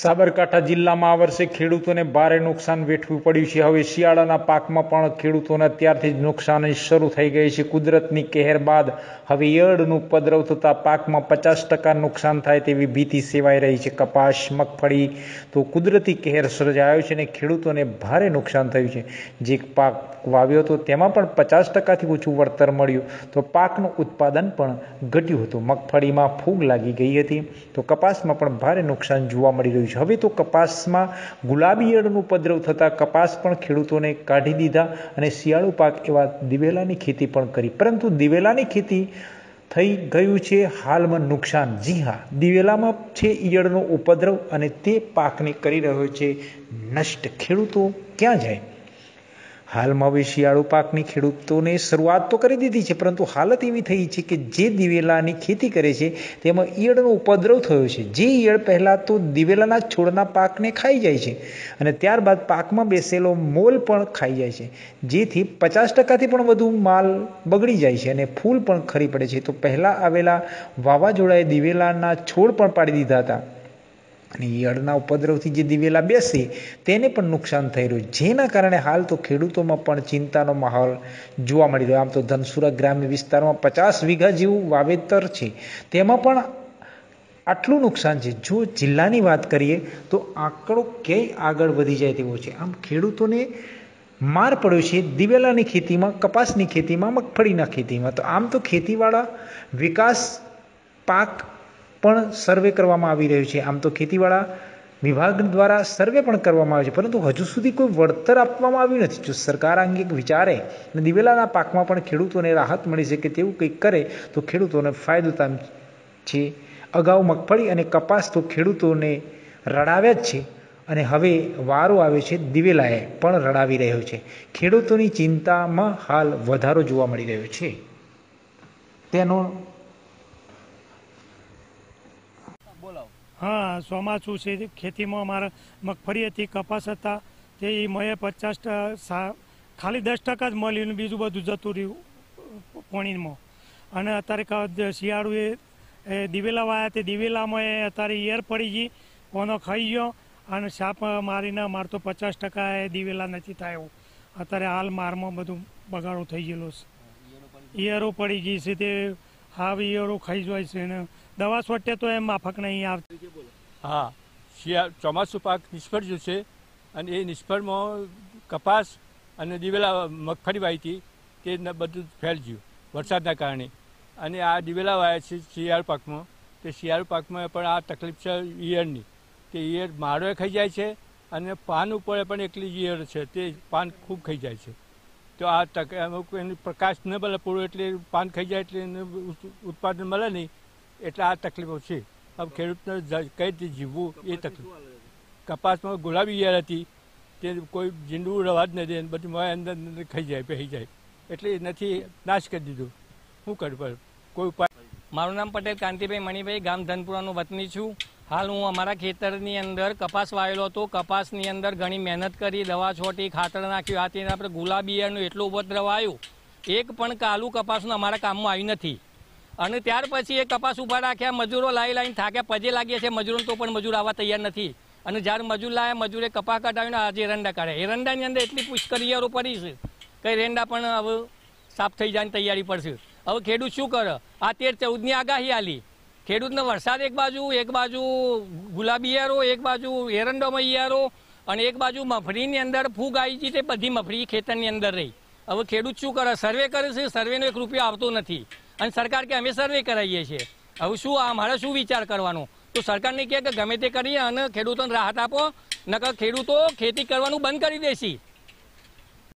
સાબરકાંઠા જિલ્લામાં આ વર્ષે ખેડૂતોને ભારે નુકસાન વેઠવું પડ્યું છે હવે શિયાળાના પાકમાં પણ ખેડૂતોને ત્યારથી જ નુકસાન શરૂ થઈ ગઈ છે કુદરતની કહેર બાદ હવે ઈયળનું ઉપદ્રવ થતાં પાકમાં પચાસ ટકા નુકસાન થાય તેવી ભીતિ સેવાઈ રહી છે કપાસ મગફળી તો કુદરતી કહેર સર્જાયો છે અને ખેડૂતોને ભારે નુકસાન થયું છે જે પાક વાવ્યો હતો તેમાં પણ પચાસ ટકાથી ઓછું વળતર મળ્યું તો પાકનું ઉત્પાદન પણ ઘટ્યું હતું મગફળીમાં ફૂગ લાગી ગઈ હતી તો કપાસમાં પણ ભારે નુકસાન જોવા મળી રહ્યું છે હવે તો કપાસમાં ગુલાબી ઈયળનો ઉપદ્રવ થતાં કપાસ પણ ખેડૂતોને કાઢી દીધા અને શિયાળુ પાક એવા દિવેલાની ખેતી પણ કરી પરંતુ દિવેલાની ખેતી થઈ ગયું છે હાલમાં નુકસાન જી હા દિવેલામાં છે ઈયળનો ઉપદ્રવ અને તે પાકને કરી રહ્યો છે નષ્ટ ખેડૂતો ક્યાં જાય હાલમાં હવે શિયાળુ પાકની ખેડૂતોને શરૂઆત તો કરી દીધી છે પરંતુ હાલત એવી થઈ છે કે જે દિવેલાની ખેતી કરે છે તેમાં ઈયળનો ઉપદ્રવ થયો છે જે ઈયળ પહેલાં તો દિવેલાના છોડના પાકને ખાઈ જાય છે અને ત્યારબાદ પાકમાં બેસેલો મોલ પણ ખાઈ જાય છે જેથી પચાસ ટકાથી પણ વધુ માલ બગડી જાય છે અને ફૂલ પણ ખરી પડે છે તો પહેલાં આવેલા વાવાઝોડાએ દિવેલાના છોડ પણ પાડી દીધા હતા અને ઈયળના ઉપદ્રવથી જે દિવેલા બેસે તેને પણ નુકસાન થઈ રહ્યું જેના કારણે હાલ તો ખેડૂતોમાં પણ ચિંતાનો માહોલ જોવા મળી રહ્યો આમ તો ધનસુરા ગ્રામ્ય વિસ્તારમાં પચાસ વીઘા જેવું વાવેતર છે તેમાં પણ આટલું નુકસાન છે જો જિલ્લાની વાત કરીએ તો આંકડો ક્યાંય આગળ વધી જાય તેવો છે આમ ખેડૂતોને માર પડ્યો છે દિવેલાની ખેતીમાં કપાસની ખેતીમાં મગફળીના ખેતીમાં તો આમ તો ખેતીવાળા વિકાસ પાક પણ સર્વે કરવામાં આવી રહ્યું છે આમ તો ખેતીવાળા વિભાગ દ્વારા સર્વે પણ કરવામાં આવે છે પરંતુ હજુ સુધી કોઈ વળતર આપવામાં આવ્યું નથી જો સરકાર આ અંગે વિચારે અને દિવેલાના પાકમાં પણ ખેડૂતોને રાહત મળી શકે તેવું કંઈક કરે તો ખેડૂતોને ફાયદો થાય છે અગાઉ મગફળી અને કપાસ તો ખેડૂતોને રડાવ્યા જ છે અને હવે વારો આવે છે દિવેલાએ પણ રડાવી રહ્યો છે ખેડૂતોની ચિંતામાં હાલ વધારો જોવા મળી રહ્યો છે તેનો હા ચોમાસું છે ખેતીમાં અમારા મગફળી હતી કપાસ હતા તે એ મયે પચાસ ખાલી દસ ટકા જ મળ્યું બીજું બધું જતું રહ્યું પાણીમાં અને અત્યારે શિયાળુ એ દિવેલા વાયા તે દિવેલામાં એ અત્યારે ઈયર પડી ગઈ કોનો ખાઈ ગયો અને સાપ મારીને મારતો પચાસ ટકા એ દિવેલા નથી થાય એવું અત્યારે હાલ મારમાં બધું બગાડો થઈ ગયેલો છે ઈયરો પડી ગઈ છે તે હાવ ઈયરો ખાઈ જાય છે એને દવા છોટે તો એ માફક નહીં આવતી હા શિયાળ ચોમાસું પાક નિષ્ફળ જો છે અને એ નિષ્ફળમાં કપાસ અને દિવેલા મગફળી વાવી તે બધું ફેલ ગયું વરસાદના કારણે અને આ દિવેલા વાયા છે શિયાળ પાકમાં તે શિયાળ પાકમાં પણ આ તકલીફ છે ઈયળની તે ઈયળ માળોએ ખાઈ જાય છે અને પાન ઉપર પણ એટલી જ ઈયળ છે તે પાન ખૂબ ખાઈ જાય છે તો આ તક અમુક એનું પ્રકાશ ન મળે પૂરો એટલે પાન ખાઈ જાય એટલે ઉત્પાદન મળે નહીં એટલે આ તકલીફો છે હવે ખેડૂતને કઈ રીતે જીવવું એ તકલીફ કપાસમાં ગુલાબી ઈયળ હતી તે કોઈ જીંડવું રવા જ નથી બધું અંદર અંદર ખાઈ જાય પહી જાય એટલે નથી નાશ કરી દીધું શું કરું પર કોઈ ઉપાય મારું નામ પટેલ કાંતિભાઈ મણિભાઈ ગામ ધનપુરાનું વતની છું હાલ હું અમારા ખેતરની અંદર કપાસ વાવેલો હતો કપાસની અંદર ઘણી મહેનત કરી દવા છોટી ખાતર નાખ્યું આથી આપણે ગુલાબી ઈયળનું એટલું ઉપદ્રવ આવ્યું એક પણ કાલું કપાસનું અમારા કામમાં આવ્યું નથી અને ત્યાર પછી એ કપાસ ઊભા રાખ્યા મજૂરો લાવી લાવીને થાક્યા પજે લાગીએ છે મજૂરોને તો પણ મજૂર આવવા તૈયાર નથી અને જ્યારે મજૂર લાવ્યા મજૂરે કપા કઢાવીને આજે એરંડા કાઢે એરંડાની અંદર એટલી પુષ્કરિયારો પડી છે કે એરંડા પણ હવે સાફ થઈ જવાની તૈયારી પડશે હવે ખેડૂત શું કરે આ તેર ચૌદની આગાહી આલી ખેડૂતને વરસાદ એક બાજુ એક બાજુ ગુલાબી યારો એક બાજુ એરંડોમાં યારો અને એક બાજુ મફળીની અંદર ફૂગ આવી ગઈ તે બધી મફળી ખેતરની અંદર રહી હવે ખેડૂત શું કરે સર્વે કરે છે સર્વેનો એક રૂપિયો આવતો નથી અને સરકાર કે અમે સર્વે કરાવીએ છીએ હવે શું આ મારે શું વિચાર કરવાનો તો સરકારને કહે કે ગમે તે કરીએ અને ખેડૂતોને રાહત આપો નકર ખેડૂતો ખેતી કરવાનું બંધ કરી દેશે